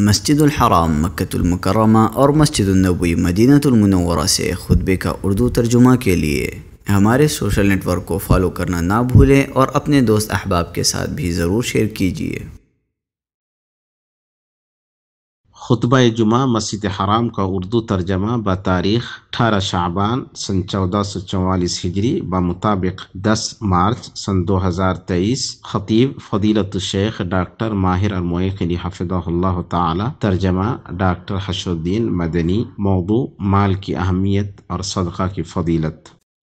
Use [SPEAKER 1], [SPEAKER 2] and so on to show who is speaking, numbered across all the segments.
[SPEAKER 1] مسجد الحرام مکت المکرمہ اور مسجد النبی مدینہ المنورہ سے خطبے کا اردو ترجمہ کے لیے ہمارے سوشل نیٹ ورک کو فالو کرنا نہ بھولیں اور اپنے دوست احباب کے ساتھ بھی ضرور شیئر کیجیے خطبہ جمعہ مسجد حرام کا اردو ترجمہ بتاریخ تاریخ اٹھارہ شعبان سن چودہ سو چوالیس ہجری بمطابق دس مارچ سن دو ہزار تیئیس خطیب فدیلت الشیخ ڈاکٹر ماہر المعیق علی حفظہ اللہ تعالی ترجمہ ڈاکٹر حش الدین مدنی موضوع مال کی اہمیت اور صدقہ کی فدیلت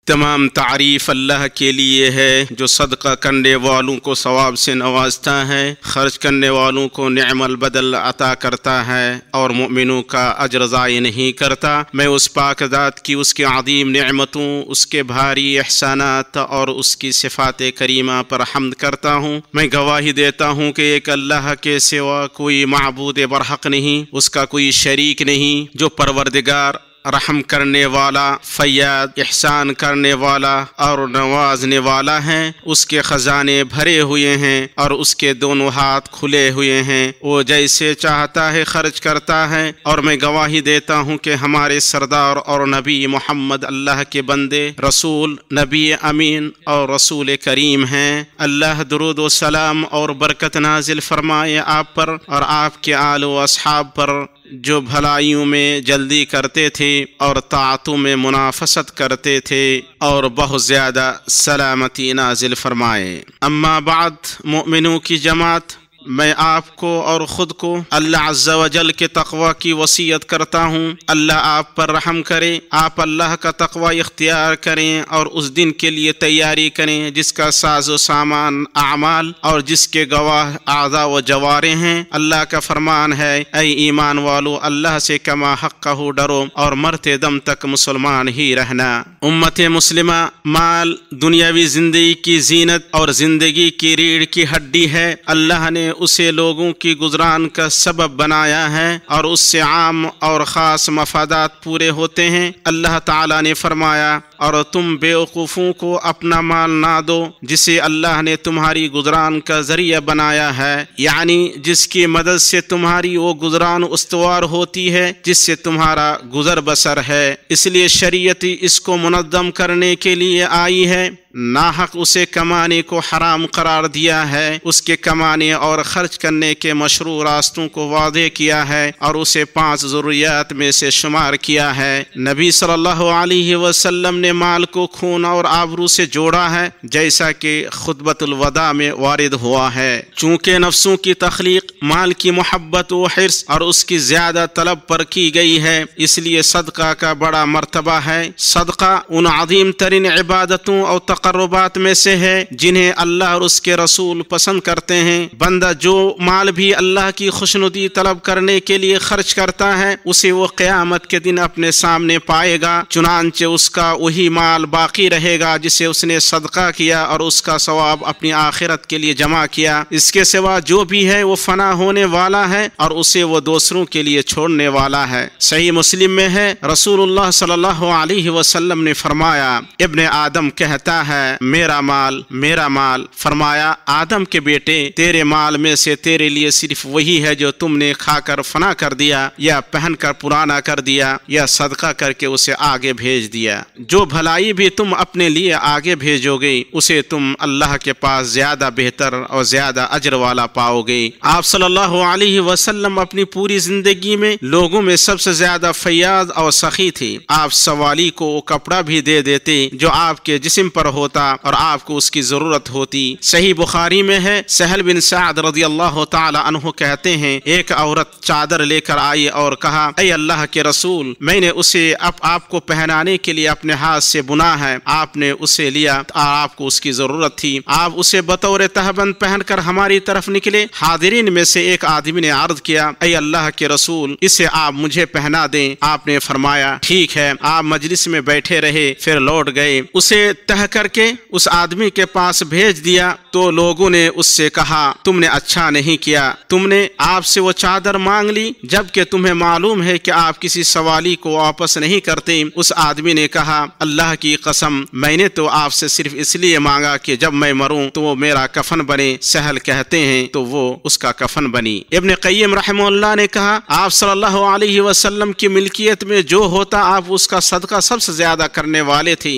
[SPEAKER 1] تمام تعریف اللہ کے لیے ہے جو صدقہ کرنے والوں کو ثواب سے نوازتا ہے خرچ کرنے والوں کو نعم البدل عطا کرتا ہے اور مومنوں کا اجر ضائع نہیں کرتا میں اس پاک ذات کی اس کے عظیم نعمتوں اس کے بھاری احسانات اور اس کی صفات کریمہ پر حمد کرتا ہوں میں گواہی دیتا ہوں کہ ایک اللہ کے سوا کوئی معبود برحق نہیں اس کا کوئی شریک نہیں جو پروردگار رحم کرنے والا فیاد احسان کرنے والا اور نوازنے والا ہے اس کے خزانے بھرے ہوئے ہیں اور اس کے دونوں ہاتھ کھلے ہوئے ہیں وہ جیسے چاہتا ہے خرچ کرتا ہے اور میں گواہی دیتا ہوں کہ ہمارے سردار اور نبی محمد اللہ کے بندے رسول نبی امین اور رسول کریم ہیں اللہ درود و سلام اور برکت نازل فرمائے آپ پر اور آپ کے آل و اصحاب پر جو بھلائیوں میں جلدی کرتے تھے اور طاعتوں میں منافست کرتے تھے اور بہت زیادہ سلامتی نازل فرمائے اما بعد مؤمنوں کی جماعت میں آپ کو اور خود کو اللہ عز و جل کے تقوی کی وسیعت کرتا ہوں اللہ آپ پر رحم کرے آپ اللہ کا تقوی اختیار کریں اور اس دن کے لیے تیاری کریں جس کا ساز و سامان اعمال اور جس کے گواہ اعضا و جوارے ہیں اللہ کا فرمان ہے اے ایمان والو اللہ سے کما حق ہو ڈرو اور مرتے دم تک مسلمان ہی رہنا امت مسلمہ مال دنیاوی زندگی کی زینت اور زندگی کی ریڑھ کی ہڈی ہے اللہ نے اسے لوگوں کی گزران کا سبب بنایا ہے اور اس سے عام اور خاص مفادات پورے ہوتے ہیں اللہ تعالیٰ نے فرمایا اور تم بےوقوفوں کو اپنا مال نہ دو جسے اللہ نے تمہاری گزران کا ذریعہ بنایا ہے یعنی جس کی مدد سے تمہاری وہ گزران استوار ہوتی ہے جس سے تمہارا گزر بسر ہے اس لیے شریعت اس کو منظم کرنے کے لیے آئی ہے ناحق اسے کمانے کو حرام قرار دیا ہے اس کے کمانے اور خرچ کرنے کے مشروع راستوں کو واضح کیا ہے اور اسے پانچ ضروریات میں سے شمار کیا ہے نبی صلی اللہ علیہ وسلم نے مال کو خون اور آبرو سے جوڑا ہے جیسا کہ خطبت الوداع میں وارد ہوا ہے چونکہ نفسوں کی تخلیق مال کی محبت و حرص اور اس کی کی زیادہ طلب پر گئی ہے اس لیے صدقہ کا بڑا مرتبہ ہے صدقہ ان عظیم ترین عبادتوں اور تقربات میں سے ہے جنہیں اللہ اور اس کے رسول پسند کرتے ہیں بندہ جو مال بھی اللہ کی خوشنودی طلب کرنے کے لیے خرچ کرتا ہے اسے وہ قیامت کے دن اپنے سامنے پائے گا چنانچہ اس کا وہی مال باقی رہے گا جسے اس نے صدقہ کیا اور اس کا ثواب اپنی آخرت کے لیے جمع کیا اس کے سوا جو بھی ہے وہ فنا ہونے والا ہے اور اسے وہ دوسروں کے لیے چھوڑنے والا ہے صحیح مسلم میں ہے رسول اللہ صلی اللہ علیہ وسلم نے فرمایا ابن آدم کہتا ہے میرا مال میرا مال فرمایا آدم کے بیٹے تیرے مال میں سے تیرے لیے صرف وہی ہے جو تم نے کھا کر فنا کر دیا یا پہن کر پرانا کر دیا یا صدقہ کر کے اسے آگے بھیج دیا جو بھلائی بھی تم اپنے لیے آگے بھیجو گے اسے تم اللہ کے پاس زیادہ بہتر اور زیادہ عجر والا پاؤ گے آپ صلی اللہ علیہ وسلم اپنی پوری زندگی میں لوگوں میں سب سے زیادہ فیاض اور سخی تھی آپ سوالی کو کپڑا بھی دے دیتے جو آپ کے جسم پر ہوتا اور آپ کو اس کی ضرورت ہوتی صحیح بخاری میں ہے سہل بن سعد رضی اللہ تعالی عنہ کہتے ہیں ایک عورت چادر لے کر آئی اور کہا اے اللہ کے رسول میں نے اسے اب آپ کو پہنانے کے لیے اپنے ہاتھ لحاظ سے بنا ہے آپ نے اسے لیا آپ کو اس کی ضرورت تھی آپ اسے بطور تہبند پہن کر ہماری طرف نکلے حاضرین میں سے ایک آدمی نے عرض کیا اے اللہ کے رسول اسے آپ مجھے پہنا دیں آپ نے فرمایا ٹھیک ہے آپ مجلس میں بیٹھے رہے پھر لوٹ گئے اسے تہ کر کے اس آدمی کے پاس بھیج دیا تو لوگوں نے اس سے کہا تم نے اچھا نہیں کیا تم نے آپ سے وہ چادر مانگ لی جبکہ تمہیں معلوم ہے کہ آپ کسی سوالی کو واپس نہیں کرتے اس آدمی نے کہا اللہ کی قسم میں نے تو آپ سے صرف اس لیے مانگا کہ جب میں مروں تو وہ میرا کفن بنے سہل کہتے ہیں تو وہ اس کا کفن بنی ابن قیم رحم نے کہا آپ آپ صلی اللہ اللہ علیہ وسلم کی ملکیت میں جو ہوتا اس کا صدقہ سب سے زیادہ کرنے والے تھے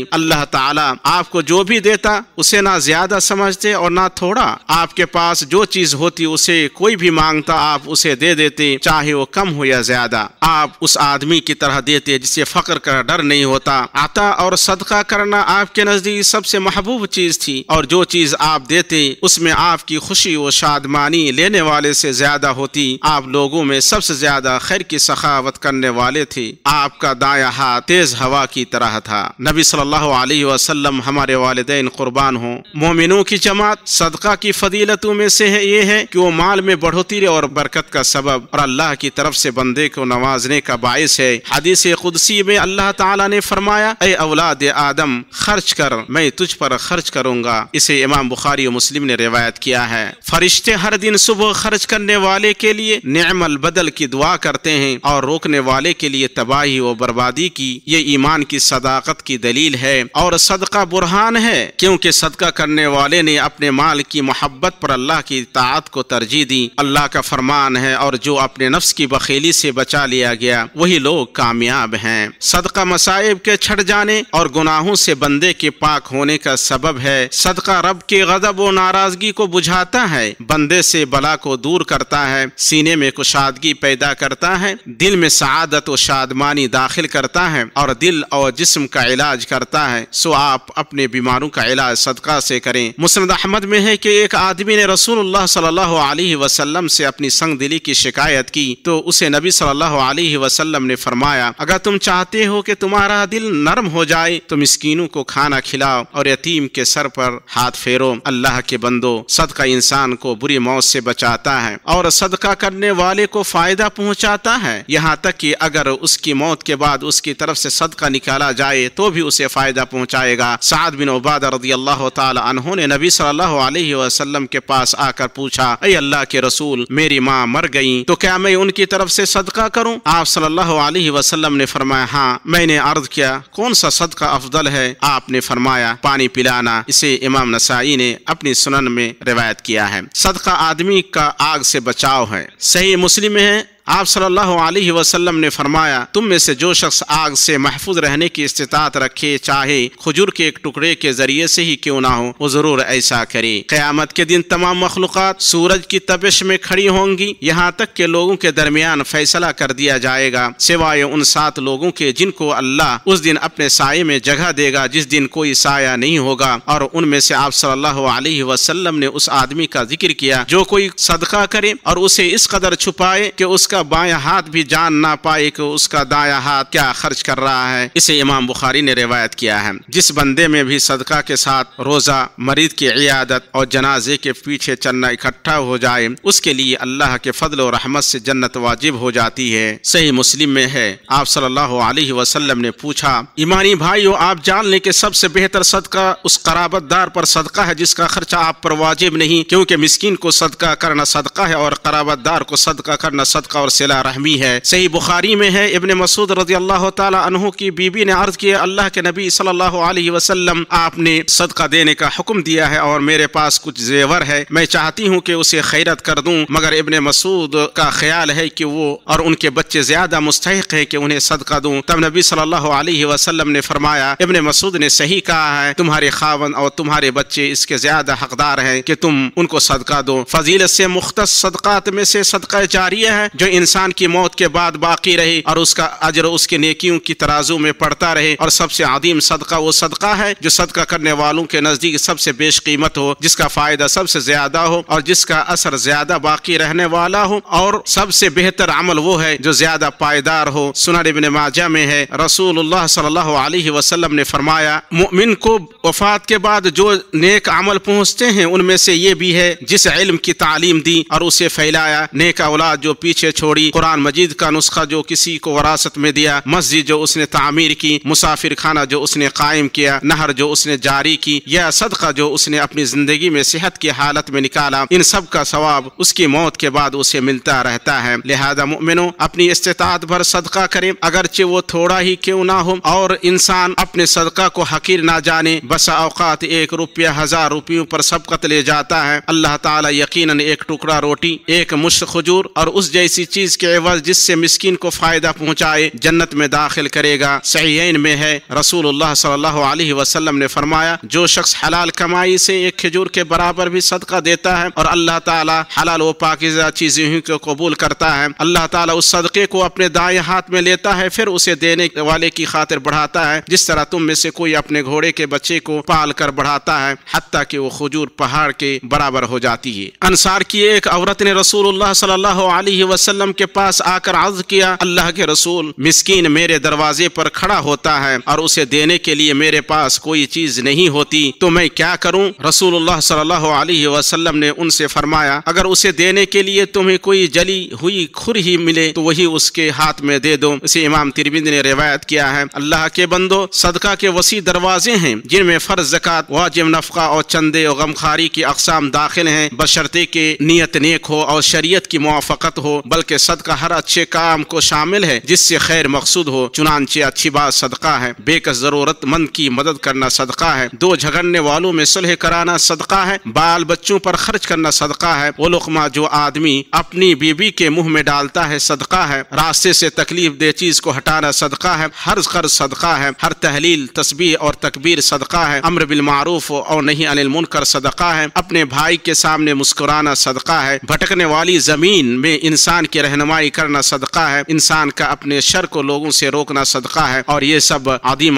[SPEAKER 1] تعالیٰ آپ کو جو بھی دیتا اسے نہ زیادہ سمجھتے اور نہ تھوڑا آپ کے پاس جو چیز ہوتی اسے کوئی بھی مانگتا آپ اسے دے دیتے چاہے وہ کم ہو یا زیادہ آپ اس آدمی کی طرح دیتے جسے فخر کا ڈر نہیں ہوتا آتا اور صدقہ کرنا آپ کے نزدیک سب سے محبوب چیز تھی اور جو چیز آپ دیتے اس میں آپ کی خوشی و شادمانی لینے والے سے زیادہ ہوتی آپ لوگوں میں سب سے زیادہ خیر کی سخاوت کرنے والے تھے آپ کا دایا ہاتھ تیز ہوا کی طرح تھا نبی صلی اللہ علیہ وسلم ہمارے والدین قربان ہوں مومنوں کی جماعت صدقہ کی فضیلتوں میں سے یہ ہے کہ وہ مال میں بڑھوتی اور برکت کا سبب اور اللہ کی طرف سے بندے کو نوازنے کا باعث ہے حدیث قدسی میں اللہ تعالیٰ نے فرمایا اے اولاد آدم خرچ کر میں تجھ پر خرچ کروں گا اسے امام بخاری و مسلم نے روایت کیا ہے فرشتے ہر دن صبح خرچ کرنے والے کے لیے نعم البدل کی دعا کرتے ہیں اور روکنے والے کے لیے تباہی و بربادی کی یہ ایمان کی صداقت کی دلیل ہے اور صدقہ برہان ہے کیونکہ صدقہ کرنے والے نے اپنے مال کی محبت پر اللہ کی طاعت کو ترجیح دی اللہ کا فرمان ہے اور جو اپنے نفس کی بخیلی سے بچا لیا گیا وہی لوگ کامیاب ہیں صدقہ مصائب کے چھٹ جانے اور گناہوں سے بندے کے پاک ہونے کا سبب ہے صدقہ رب کے غضب و ناراضگی کو بجھاتا ہے بندے سے بلا کو دور کرتا ہے سینے میں کشادگی پیدا کرتا ہے دل میں سعادت و شادمانی داخل کرتا ہے اور دل اور جسم کا علاج کرتا ہے سو آپ اپنے بیماروں کا علاج صدقہ سے کریں مسلم احمد میں ہے کہ ایک آدمی نے رسول اللہ صلی اللہ علیہ وسلم سے اپنی سنگ دلی کی شکایت کی تو اسے نبی صلی اللہ علیہ وسلم نے فرمایا اگر تم چاہتے ہو کہ تمہارا دل نرم ہو جائے تو مسکینوں کو کھانا کھلاؤ اور یتیم کے سر پر ہاتھ پھیرو اللہ کے بندو صدقہ انسان کو بری موت سے بچاتا ہے اور صدقہ کرنے والے کو فائدہ پہنچاتا ہے یہاں تک کہ اگر اس اس کی کی موت کے بعد طرف سے صدقہ نکالا جائے تو بھی اسے فائدہ پہنچائے گا بن عباد رضی اللہ تعالی عنہ نے نبی صلی اللہ علیہ وسلم کے پاس آ کر پوچھا اے اللہ کے رسول میری ماں مر گئی تو کیا میں ان کی طرف سے صدقہ کروں آپ صلی اللہ علیہ وسلم نے فرمایا ہاں میں نے عرض کیا کون سا سد صدقہ افضل ہے آپ نے فرمایا پانی پلانا اسے امام نسائی نے اپنی سنن میں روایت کیا ہے صدقہ آدمی کا آگ سے بچاؤ ہے صحیح مسلم ہے آپ صلی اللہ علیہ وسلم نے فرمایا تم میں سے جو شخص آگ سے محفوظ رہنے کی استطاعت رکھے چاہے کھجور کے ایک ٹکڑے کے ذریعے سے ہی کیوں نہ ہو وہ ضرور ایسا کرے قیامت کے دن تمام مخلوقات سورج کی میں کھڑی ہوں گی یہاں تک کہ لوگوں کے درمیان فیصلہ کر دیا جائے گا سوائے ان سات لوگوں کے جن کو اللہ اس دن اپنے سائے میں جگہ دے گا جس دن کوئی سایہ نہیں ہوگا اور ان میں سے آپ صلی اللہ علیہ وسلم نے اس آدمی کا ذکر کیا جو کوئی صدقہ کرے اور اسے اس قدر چھپائے کہ اس کا کا بائیں ہاتھ بھی جان نہ پائے کہ اس کا دائیں ہاتھ کیا خرچ کر رہا ہے اسے امام بخاری نے روایت کیا ہے جس بندے میں بھی صدقہ کے ساتھ روزہ مریض کی عیادت اور جنازے کے پیچھے چلنا اکٹھا ہو جائے اس کے لیے اللہ کے فضل و رحمت سے جنت واجب ہو جاتی ہے صحیح مسلم میں ہے آپ صلی اللہ علیہ وسلم نے پوچھا ایمانی بھائیو آپ جان لیں کہ سب سے بہتر صدقہ اس قرابت دار پر صدقہ ہے جس کا خرچہ آپ پر واجب نہیں کیونکہ مسکین کو صدقہ کرنا صدقہ ہے اور قرابت دار کو صدقہ کرنا صدقہ اور صلح رحمی ہے صحیح بخاری میں ہے ابن مسعود رضی اللہ تعالی عنہ کی بی بی نے عرض کیا اللہ کے نبی صلی اللہ علیہ وسلم آپ نے صدقہ دینے کا حکم دیا ہے اور میرے پاس کچھ زیور ہے میں چاہتی ہوں کہ اسے خیرت کر دوں مگر ابن مسعود کا خیال ہے کہ وہ اور ان کے بچے زیادہ مستحق ہیں کہ انہیں صدقہ دوں تب نبی صلی اللہ علیہ وسلم نے فرمایا ابن مسعود نے صحیح کہا ہے تمہارے خاون اور تمہارے بچے اس کے زیادہ حقدار ہیں کہ تم ان کو صدقہ دو فضیلت سے مختص صدقات میں سے صدقہ جاریہ ہے جو انسان کی موت کے بعد باقی رہی اور اس کا اجر اس کے نیکیوں کی ترازوں میں پڑتا رہے اور سب سے عظیم صدقہ وہ صدقہ ہے جو صدقہ کرنے والوں کے نزدیک سب سے بیش قیمت ہو جس کا فائدہ سب سے زیادہ ہو اور جس کا اثر زیادہ باقی رہنے والا ہو اور سب سے بہتر عمل وہ ہے جو زیادہ پائیدار ہو سنر ماجہ میں ہے رسول اللہ صلی اللہ علیہ وسلم نے فرمایا مؤمن کو وفات کے بعد جو نیک عمل پہنچتے ہیں ان میں سے یہ بھی ہے جس علم کی تعلیم دی اور اسے پھیلایا نیک اولاد جو پیچھے چھوڑی قرآن مجید کا نسخہ جو کسی کو وراثت میں دیا مسجد جو اس نے تعمیر کی مسافر خانہ جو اس نے قائم کیا نہر جو اس نے جاری کی یا صدقہ جو اس نے اپنی زندگی میں صحت کی حالت میں نکالا ان سب کا ثواب اس کی موت کے بعد اسے ملتا رہتا ہے لہذا مؤمنوں اپنی استطاعت بھر صدقہ کریں اگرچہ وہ تھوڑا ہی کیوں نہ ہو اور انسان اپنے صدقہ کو حقیر نہ جانے اوقات ایک روپیہ ہزار روپیوں پر سبقت لے جاتا ہے اللہ تعالیٰ یقیناً ایک ٹکڑا روٹی ایک مشت خجور اور اس جیسی چیز کے عوض جس سے مسکین کو فائدہ پہنچائے جنت میں داخل کرے گا صحیحین میں ہے رسول اللہ صلی اللہ علیہ وسلم نے فرمایا جو شخص حلال کمائی سے ایک کھجور کے برابر بھی صدقہ دیتا ہے اور اللہ تعالیٰ حلال و پاکیزہ چیزیں کو قبول کرتا ہے اللہ تعالیٰ اس صدقے کو اپنے دائیں ہاتھ میں لیتا ہے پھر اسے دینے والے کی خاطر بڑھاتا ہے جس طرح تم میں سے کوئی اپنے گھوڑے کے بچے کو پال کر بڑھاتا ہے حتیٰ کہ وہ کھجور پہاڑ کے برابر ہو جاتی ہے انصار کی ایک عورت نے رسول اللہ صلی اللہ علیہ وسلم وسلم کے پاس آ کر عرض کیا اللہ کے رسول مسکین میرے دروازے پر کھڑا ہوتا ہے اور اسے دینے کے لیے میرے پاس کوئی چیز نہیں ہوتی تو میں کیا کروں رسول اللہ صلی اللہ علیہ وسلم نے ان سے فرمایا اگر اسے دینے کے لیے تمہیں کوئی جلی ہوئی کھر ہی ملے تو وہی اس کے ہاتھ میں دے دو اسے امام تربند نے روایت کیا ہے اللہ کے بندو صدقہ کے وسیع دروازے ہیں جن میں فرض زکات واجب نفقہ اور چندے اور غمخاری کی اقسام داخل ہیں بشرطے کے نیت نیک ہو اور شریعت کی موافقت ہو بلکہ کے صدقہ ہر اچھے کام کو شامل ہے جس سے خیر مقصود ہو چنانچہ اچھی بات صدقہ ہے بے کس ضرورت مند کی مدد کرنا صدقہ ہے دو جھگڑنے والوں میں صلح کرانا صدقہ ہے بال بچوں پر خرچ کرنا صدقہ ہے وہ لقمہ جو آدمی اپنی بیوی کے منہ میں ڈالتا ہے صدقہ ہے راستے سے تکلیف دہ چیز کو ہٹانا صدقہ ہے ہر قرض صدقہ ہے ہر تحلیل تسبیح اور تکبیر صدقہ ہے امر بالمعروف اور نہیں انل المنکر صدقہ ہے اپنے بھائی کے سامنے مسکرانا صدقہ ہے بھٹکنے والی زمین میں انسان کی رہنمائی کرنا صدقہ ہے انسان کا اپنے شر کو لوگوں سے روکنا صدقہ ہے اور یہ سب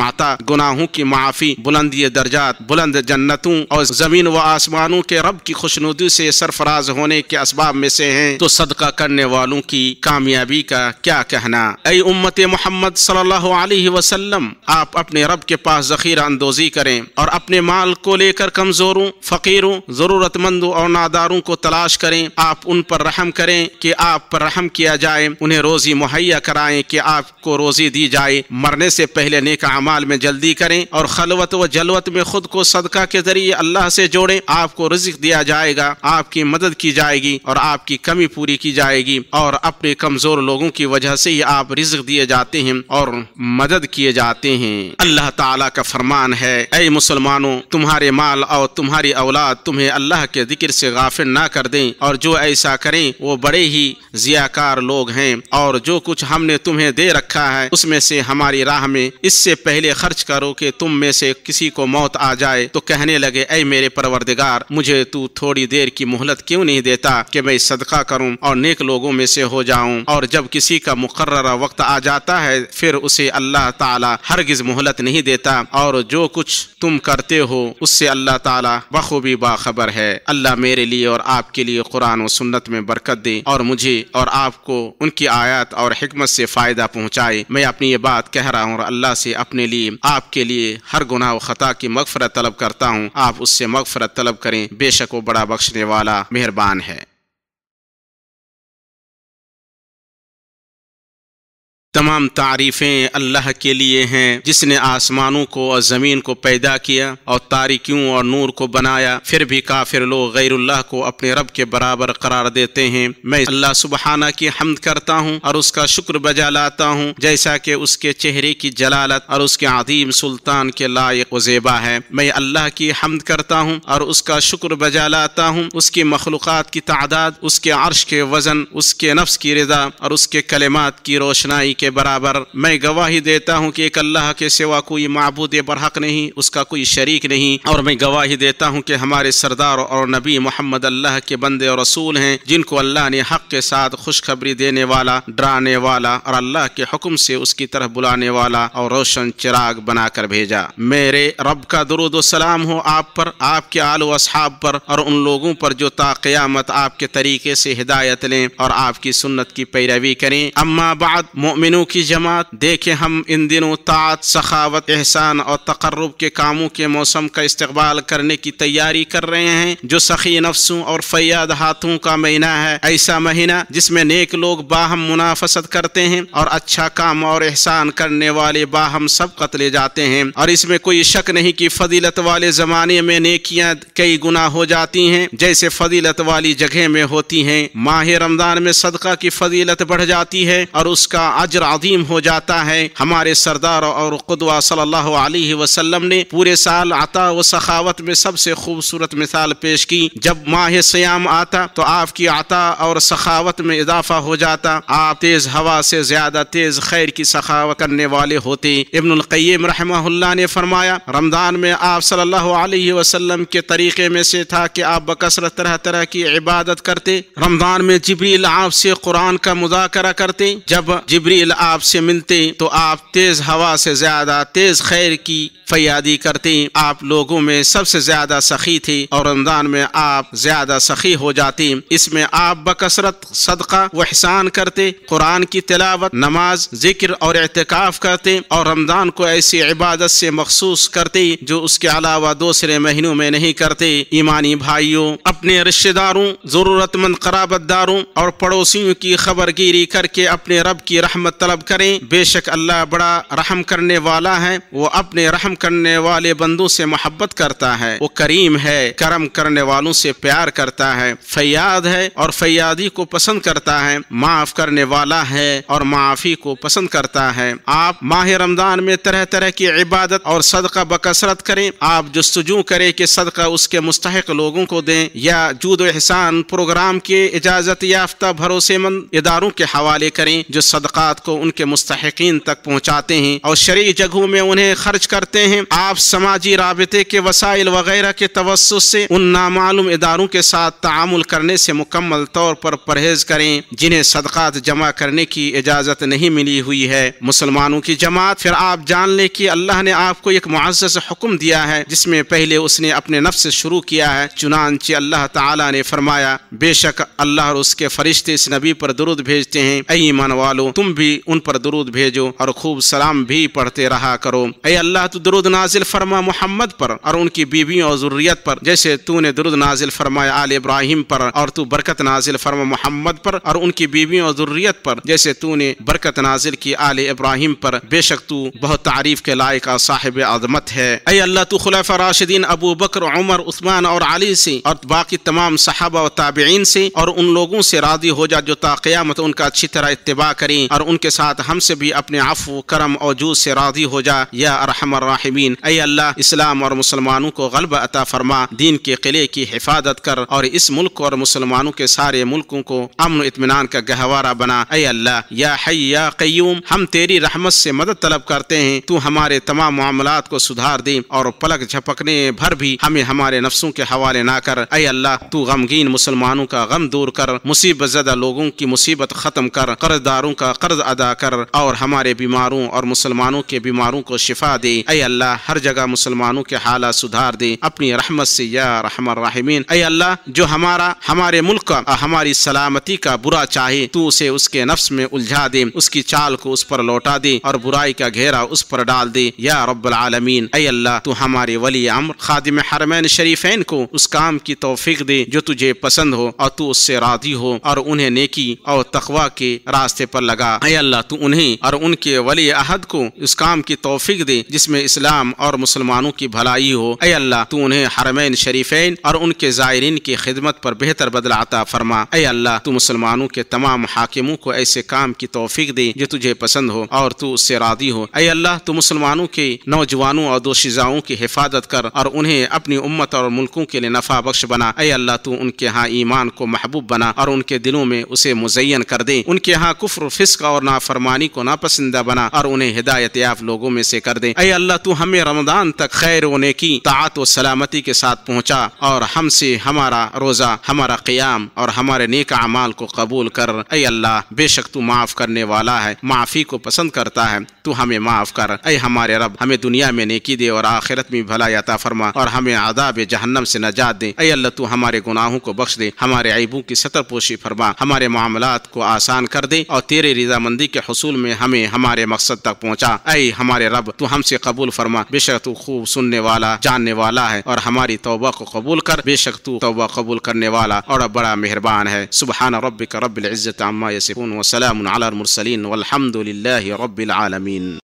[SPEAKER 1] عطا گناہوں کی معافی بلندی درجات بلند جنتوں اور زمین و آسمانوں کے رب کی خوشنودی سے سرفراز ہونے کے اسباب میں سے ہیں تو صدقہ کرنے والوں کی کامیابی کا کیا کہنا اے امت محمد صلی اللہ علیہ وسلم آپ اپنے رب کے پاس ذخیرہ اندوزی کریں اور اپنے مال کو لے کر کمزوروں فقیروں ضرورت مندوں اور ناداروں کو تلاش کریں آپ ان پر رحم کریں کہ آپ پر رحم کیا جائے انہیں روزی مہیا کرائیں کہ آپ کو روزی دی جائے مرنے سے پہلے نیک اعمال میں جلدی کریں اور خلوت و جلوت میں خود کو صدقہ کے ذریعے اللہ سے جوڑے آپ کو رزق دیا جائے گا آپ کی مدد کی جائے گی اور آپ کی کمی پوری کی جائے گی اور اپنے کمزور لوگوں کی وجہ سے ہی آپ رزق دیے جاتے ہیں اور مدد کیے جاتے ہیں اللہ تعالیٰ کا فرمان ہے اے مسلمانوں تمہارے مال اور تمہاری اولاد تمہیں اللہ کے ذکر سے غافر نہ کر دیں اور جو ایسا کریں وہ بڑے ہی زیادہ کار لوگ ہیں اور جو کچھ ہم نے تمہیں دے رکھا ہے اس میں سے ہماری راہ میں اس سے پہلے خرچ کرو کہ تم میں سے کسی کو موت آ جائے تو کہنے لگے اے میرے پروردگار مجھے تو تھوڑی دیر کی مہلت کیوں نہیں دیتا کہ میں صدقہ کروں اور نیک لوگوں میں سے ہو جاؤں اور جب کسی کا مقررہ وقت آ جاتا ہے پھر اسے اللہ تعالی ہرگز مہلت نہیں دیتا اور جو کچھ تم کرتے ہو اس سے اللہ تعالی بخوبی باخبر ہے اللہ میرے لیے اور آپ کے لیے قرآن و سنت میں برکت دے اور مجھے اور اور آپ کو ان کی آیات اور حکمت سے فائدہ پہنچائے میں اپنی یہ بات کہہ رہا ہوں اور اللہ سے اپنے لیے آپ کے لیے ہر گناہ و خطا کی مغفرت طلب کرتا ہوں آپ اس سے مغفرت طلب کریں بے شک وہ بڑا بخشنے والا مہربان ہے تمام تعریفیں اللہ کے لیے ہیں جس نے آسمانوں کو اور زمین کو پیدا کیا اور تاریکیوں اور نور کو بنایا پھر بھی کافر لوگ غیر اللہ کو اپنے رب کے برابر قرار دیتے ہیں میں اللہ سبحانہ کی حمد کرتا ہوں اور اس کا شکر بجا لاتا ہوں جیسا کہ اس کے چہرے کی جلالت اور اس کے عظیم سلطان کے لائق و زیبا ہے میں اللہ کی حمد کرتا ہوں اور اس کا شکر بجا لاتا ہوں اس کی مخلوقات کی تعداد اس کے عرش کے وزن اس کے نفس کی رضا اور اس کے کلمات کی روشنائی کے برابر میں گواہی دیتا ہوں کہ ایک اللہ کے سوا کوئی معبود برحق نہیں اس کا کوئی شریک نہیں اور میں گواہی دیتا ہوں کہ ہمارے سردار اور نبی محمد اللہ کے بندے اور رسول ہیں جن کو اللہ نے حق کے ساتھ خوشخبری دینے والا ڈرانے والا اور اللہ کے حکم سے اس کی طرح بلانے والا اور روشن چراغ بنا کر بھیجا میرے رب کا درود و سلام ہو آپ پر آپ کے آل و اصحاب پر اور ان لوگوں پر جو تا قیامت آپ کے طریقے سے ہدایت لیں اور آپ کی سنت کی پیروی کریں اما بعد مؤمن مومنوں کی جماعت دیکھیں ہم ان دنوں طاعت سخاوت احسان اور تقرب کے کاموں کے موسم کا استقبال کرنے کی تیاری کر رہے ہیں جو سخی نفسوں اور فیاد ہاتھوں کا مہینہ ہے ایسا مہینہ جس میں نیک لوگ باہم منافست کرتے ہیں اور اچھا کام اور احسان کرنے والے باہم سبقت لے جاتے ہیں اور اس میں کوئی شک نہیں کہ فضیلت والے زمانے میں نیکیاں کئی گنا ہو جاتی ہیں جیسے فضیلت والی جگہ میں ہوتی ہیں ماہ رمضان میں صدقہ کی فضیلت بڑھ جاتی ہے اور اس کا عظیم ہو جاتا ہے ہمارے سردار اور قدوہ صلی اللہ علیہ وسلم نے پورے سال عطا و سخاوت میں سب سے خوبصورت مثال پیش کی جب ماہ سیام آتا تو آپ کی عطا اور سخاوت میں اضافہ ہو جاتا آپ تیز تیز ہوا سے زیادہ خیر کی سخاوت کرنے والے ہوتے ابن القیم رحمہ اللہ نے فرمایا رمضان میں آپ صلی اللہ علیہ وسلم کے طریقے میں سے تھا کہ آپ بکثرت کی عبادت کرتے رمضان میں جبریل آپ سے قرآن کا مذاکرہ کرتے جب جبریل آپ سے ملتے تو آپ تیز ہوا سے زیادہ تیز خیر کی فیادی کرتے آپ لوگوں میں سب سے زیادہ سخی تھے اور رمضان میں آپ زیادہ سخی ہو جاتے اس میں آپ بکثرت صدقہ و احسان کرتے قرآن کی تلاوت نماز ذکر اور اعتکاف کرتے اور رمضان کو ایسی عبادت سے مخصوص کرتے جو اس کے علاوہ دوسرے مہینوں میں نہیں کرتے ایمانی بھائیوں اپنے رشتے داروں ضرورت مند قرابت داروں اور پڑوسیوں کی خبر گیری کر کے اپنے رب کی رحمت طلب کریں بے شک اللہ بڑا رحم کرنے والا ہے وہ اپنے رحم کرنے والے بندوں سے محبت کرتا ہے وہ کریم ہے کرم کرنے والوں سے پیار کرتا ہے فیاد ہے اور فیادی کو پسند کرتا ہے معاف کرنے والا ہے اور معافی کو پسند کرتا ہے آپ ماہ رمضان میں طرح طرح کی عبادت اور صدقہ بکثرت کریں آپ جستجو کریں کہ صدقہ اس کے مستحق لوگوں کو دیں یا جود و احسان پروگرام کے اجازت یافتہ بھروسے مند اداروں کے حوالے کریں جو صدقات کو کو ان کے مستحقین تک پہنچاتے ہیں اور شرعی جگہوں میں انہیں خرچ کرتے ہیں آپ سماجی رابطے کے وسائل وغیرہ کے توسط سے ان نامعلوم اداروں کے ساتھ تعامل کرنے سے مکمل طور پر پرہیز کریں جنہیں صدقات جمع کرنے کی اجازت نہیں ملی ہوئی ہے مسلمانوں کی جماعت پھر آپ جان لیں کہ اللہ نے آپ کو ایک معزز حکم دیا ہے جس میں پہلے اس نے اپنے نفس سے شروع کیا ہے چنانچہ اللہ تعالیٰ نے فرمایا بے شک اللہ اور اس کے فرشتے اس نبی پر درود بھیجتے ہیں ایمان والو تم بھی ان پر درود بھیجو اور خوب سلام بھی پڑھتے رہا کرو اے اللہ تو درود نازل فرما محمد پر اور ان کی بیویوں اور ضروریت پر جیسے تو نے درود نازل آل ابراہیم پر اور تو برکت نازل فرما محمد پر اور ان کی بیویوں اور ضروریت پر جیسے تو نے برکت نازل کی آل ابراہیم پر بے شک تو بہت تعریف کے لائق صاحب عظمت ہے اے اللہ تو خلیفہ راشدین ابو بکر عمر عثمان اور علی سے اور باقی تمام صحابہ و تابعین سے اور ان لوگوں سے راضی ہو جا جو تا قیامت ان کا اچھی طرح اتباع کریں اور ان کے کے ساتھ ہم سے بھی اپنے عفو کرم اور سے راضی ہو جا یا ارحم الراحمین اے اللہ اسلام اور مسلمانوں کو عطا فرما دین کے قلعے کی حفاظت کر اور اس ملک اور مسلمانوں کے سارے ملکوں کو امن اطمینان کا گہوارہ بنا اے اللہ یا یا حی قیوم ہم تیری رحمت سے مدد طلب کرتے ہیں تو ہمارے تمام معاملات کو سدھار دے اور پلک جھپکنے بھر بھی ہمیں ہمارے نفسوں کے حوالے نہ کر اے اللہ تو غمگین مسلمانوں کا غم دور کر مصیبت زدہ لوگوں کی مصیبت ختم کر قرض داروں کا قرض ادا کر اور ہمارے بیماروں اور مسلمانوں کے بیماروں کو شفا دے اے اللہ ہر جگہ مسلمانوں کے حالات سدھار دے اپنی رحمت سے یا رحم الرحمین اے اللہ جو ہمارا ہمارے ملک کا اور ہماری سلامتی کا برا چاہے تو اسے اس کے نفس میں الجھا دے اس کی چال کو اس پر لوٹا دے اور برائی کا گھیرا اس پر ڈال دے یا رب العالمین اے اللہ تو ہمارے ولی امر خادم حرمین شریفین کو اس کام کی توفیق دے جو تجھے پسند ہو اور تو اس سے رادی ہو اور انہیں نیکی اور تقوی کے راستے پر لگا اے اللہ تو انہیں اور ان کے ولی عہد کو اس کام کی توفیق دے جس میں اسلام اور مسلمانوں کی بھلائی ہو اے اللہ تو انہیں حرمین شریفین اور ان کے زائرین کی خدمت پر بہتر بدل عطا فرما اے اللہ تو مسلمانوں کے تمام حاکموں کو ایسے کام کی توفیق دے جو تجھے پسند ہو اور تو اس سے راضی ہو اے اللہ تو مسلمانوں کے نوجوانوں اور دوشیزاؤں کی حفاظت کر اور انہیں اپنی امت اور ملکوں کے لیے نفع بخش بنا اے اللہ تو ان کے ہاں ایمان کو محبوب بنا اور ان کے دلوں میں اسے مزین کر دے ان کے ہاں کفر فسق اور نافرمانی کو ناپسندہ بنا اور انہیں ہدایت یاف لوگوں میں سے کر دے اے اللہ تو ہمیں رمضان تک خیر ہونے کی طاعت و سلامتی کے ساتھ پہنچا اور ہم سے ہمارا روزہ ہمارا قیام اور ہمارے نیک اعمال کو قبول کر اے اللہ بے شک تو معاف کرنے والا ہے معافی کو پسند کرتا ہے تو ہمیں معاف کر اے ہمارے رب ہمیں دنیا میں نیکی دے اور آخرت میں بھلا یاتا فرما اور ہمیں عذاب جہنم سے نجات دے اے اللہ تو ہمارے گناہوں کو بخش دے ہمارے عیبوں کی سطر پوشی فرما ہمارے معاملات کو آسان کر دے اور تیرے رضا مند کے حصول میں ہمیں ہمارے مقصد تک پہنچا اے ہمارے رب تو ہم سے قبول فرما بے شک تو خوب سننے والا جاننے والا ہے اور ہماری توبہ کو قبول کر بے شک تو توبہ قبول کرنے والا اور بڑا مہربان ہے سبحان ربک رب العزت عما یسفون وسلام علی المرسلین والحمد للہ رب العالمین